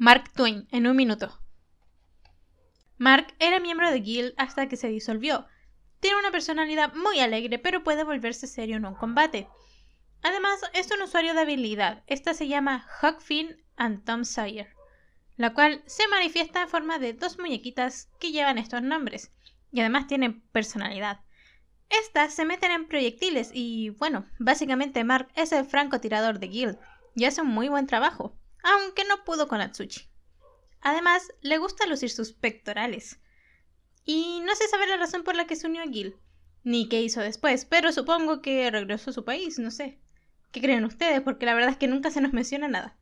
Mark Twain, en un minuto. Mark era miembro de Guild hasta que se disolvió. Tiene una personalidad muy alegre, pero puede volverse serio en un combate. Además, es un usuario de habilidad. Esta se llama Huck Finn and Tom Sawyer, la cual se manifiesta en forma de dos muñequitas que llevan estos nombres, y además tienen personalidad. Estas se meten en proyectiles y, bueno, básicamente Mark es el francotirador de Guild, y hace un muy buen trabajo aunque no pudo con Atsuchi. Además, le gusta lucir sus pectorales. Y no se sabe la razón por la que se unió a Gil, ni qué hizo después, pero supongo que regresó a su país, no sé. ¿Qué creen ustedes? Porque la verdad es que nunca se nos menciona nada.